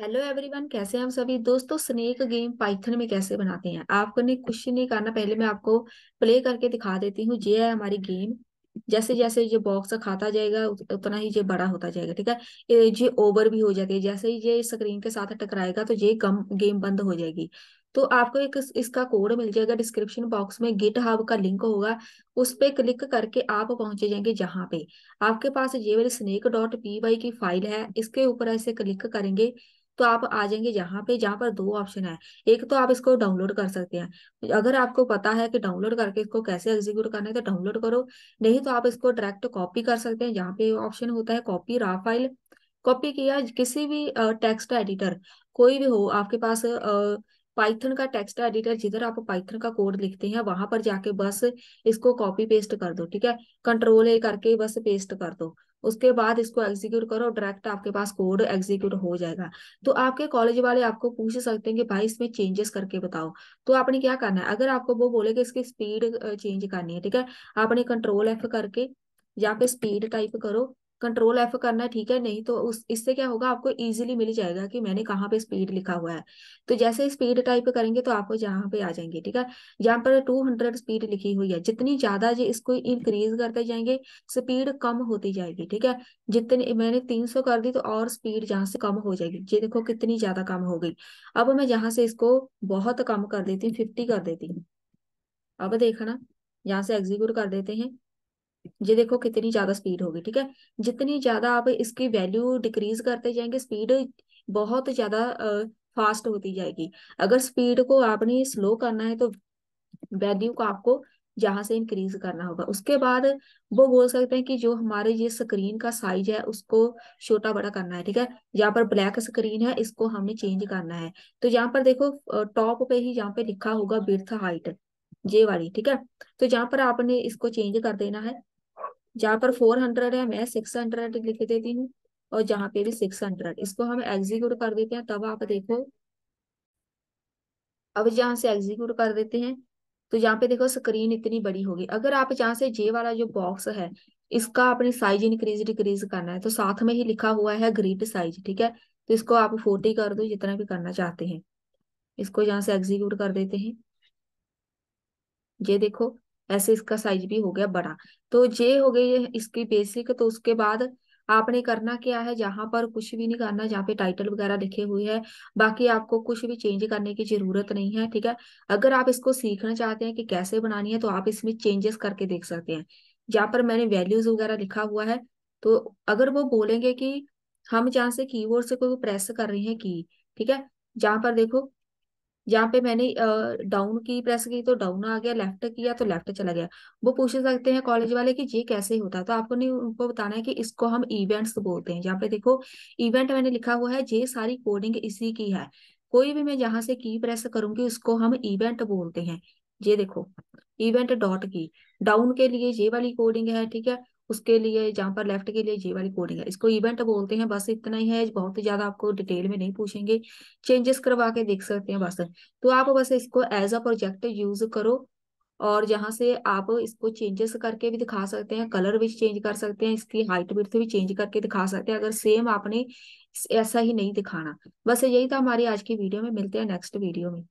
hello everyone कैसे हैं हम सभी दोस्तों स्नेक गेम पाइथन में कैसे बनाते हैं आपको ने कुछ नहीं करना पहले मैं आपको प्ले करके दिखा देती हूँ ये है हमारी गेम जैसे जैसे ये बॉक्स खाता जाएगा उतना ही ये बड़ा होता जाएगा ठीक है ये ओवर भी हो जाती है जैसे ही ये स्क्रीन के साथ टकराएगा तो ये कम गेम बंद हो जाएगी तो आपको एक इसका कोड मिल जाएगा डिस्क्रिप्शन बॉक्स में गिट हब का लिंक होगा उस पर क्लिक करके आप पहुंचे जाएंगे जहां पे आपके पास ये वाली स्नेक डॉट पी वाई की फाइल है इसके ऊपर ऐसे क्लिक करेंगे तो आप आ जाएंगे यहाँ पे जहाँ पर दो ऑप्शन है एक तो आप इसको डाउनलोड कर सकते हैं अगर आपको पता है कि डाउनलोड करके इसको कैसे एग्जीक्यूट करना है तो डाउनलोड करो नहीं तो आप इसको डायरेक्ट कॉपी कर सकते हैं जहाँ पे ऑप्शन होता है कॉपी रा फाइल कॉपी किया किसी भी टेक्स्ट एडिटर कोई भी हो आपके पास पाइथन का टेक्स्ट एडिटर जिधर आप पाइथन का कोड लिखते हैं वहां पर जाके बस इसको कॉपी पेस्ट कर दो ठीक है कंट्रोल ए करके बस पेस्ट कर दो उसके बाद इसको एग्जीक्यूट करो डायरेक्ट आपके पास कोड एग्जीक्यूट हो जाएगा तो आपके कॉलेज वाले आपको पूछ सकते हैं कि भाई इसमें चेंजेस करके बताओ तो आपने क्या करना है अगर आपको वो बोले कि इसकी स्पीड चेंज करनी है ठीक है आपने कंट्रोल एफ करके या फिर स्पीड टाइप करो कंट्रोल एफ करना है ठीक है नहीं तो उस इससे क्या होगा आपको इजीली मिल जाएगा कि मैंने कहाँ पे स्पीड लिखा हुआ है तो जैसे स्पीड टाइप करेंगे तो आपको जहाँ पे आ जाएंगे ठीक है यहाँ पर टू हंड्रेड स्पीड लिखी हुई है जितनी ज्यादा जी इसको इंक्रीज करते जाएंगे स्पीड कम होती जाएगी ठीक है जितनी मैंने तीन सौ कर दी तो और स्पीड जहाँ से कम हो जाएगी ये देखो कितनी ज्यादा कम हो गई अब मैं यहाँ से इसको बहुत कम कर देती हूँ फिफ्टी कर देती हूँ अब देखना यहाँ से एग्जीक्यूट कर देते हैं ये देखो कितनी ज्यादा स्पीड होगी ठीक है जितनी ज्यादा आप इसकी वैल्यू डिक्रीज करते जाएंगे स्पीड बहुत ज्यादा फास्ट होती जाएगी अगर स्पीड को आपने स्लो करना है तो वैल्यू को आपको जहां से इंक्रीज करना होगा उसके बाद वो बोल सकते हैं कि जो हमारे ये स्क्रीन का साइज है उसको छोटा बड़ा करना है ठीक है यहाँ पर ब्लैक स्क्रीन है इसको हमने चेंज करना है तो यहाँ पर देखो टॉप पे ही यहाँ पे लिखा होगा बिर्थ हाइट ये वाली ठीक है तो यहाँ पर आपने इसको चेंज कर देना है जहां पर फोर हंड्रेड है मैं सिक्स हंड्रेड लिख देती हूँ और जहां पे भी सिक्स हंड्रेड इसको हम एग्जीक्यूट कर देते हैं तब आप देखो अब जहां से एग्जीक्यूट कर देते हैं तो यहाँ पे देखो स्क्रीन इतनी बड़ी होगी अगर आप जहां से जे वाला जो बॉक्स है इसका अपनी साइज इंक्रीज डिक्रीज करना है तो साथ में ही लिखा हुआ है ग्रिड साइज ठीक है तो इसको आप फोर्टी कर दो जितना भी करना चाहते हैं इसको यहां से एग्जीक्यूट कर देते हैं ये देखो ऐसे इसका साइज भी हो गया बड़ा तो ये हो गई इसकी बेसिक तो उसके बाद आपने करना क्या है जहां पर कुछ भी नहीं करना जहाँ पे टाइटल वगैरह लिखे हुए हैं बाकी आपको कुछ भी चेंज करने की जरूरत नहीं है ठीक है अगर आप इसको सीखना चाहते हैं कि कैसे बनानी है तो आप इसमें चेंजेस करके देख सकते हैं जहाँ पर मैंने वैल्यूज वगैरह लिखा हुआ है तो अगर वो बोलेंगे कि हम जहाँ से कीबोर्ड से कोई प्रेस कर रहे हैं की ठीक है जहां पर देखो यहाँ पे मैंने डाउन की प्रेस की तो डाउन आ गया लेफ्ट किया तो लेफ्ट चला गया वो पूछ सकते हैं कॉलेज वाले कि ये कैसे होता है तो आपको नहीं उनको बताना है कि इसको हम इवेंट्स बोलते हैं यहाँ पे देखो इवेंट मैंने लिखा हुआ है ये सारी कोडिंग इसी की है कोई भी मैं यहाँ से की प्रेस करूंगी उसको हम इवेंट बोलते हैं ये देखो इवेंट डॉट की डाउन के लिए ये वाली कोडिंग है ठीक है उसके लिए जहाँ पर लेफ्ट के लिए ये वाली कोडिंग है इसको इवेंट बोलते हैं बस इतना ही है बहुत ही ज्यादा आपको डिटेल में नहीं पूछेंगे चेंजेस करवा के देख सकते हैं बस तो आप बस इसको एज अ प्रोजेक्ट यूज करो और जहां से आप इसको चेंजेस करके भी दिखा सकते हैं कलर भी चेंज कर सकते हैं इसकी हाइट विथ भी चेंज करके दिखा सकते हैं अगर सेम आपने ऐसा ही नहीं दिखाना बस यही था हमारी आज की वीडियो में मिलते हैं नेक्स्ट वीडियो में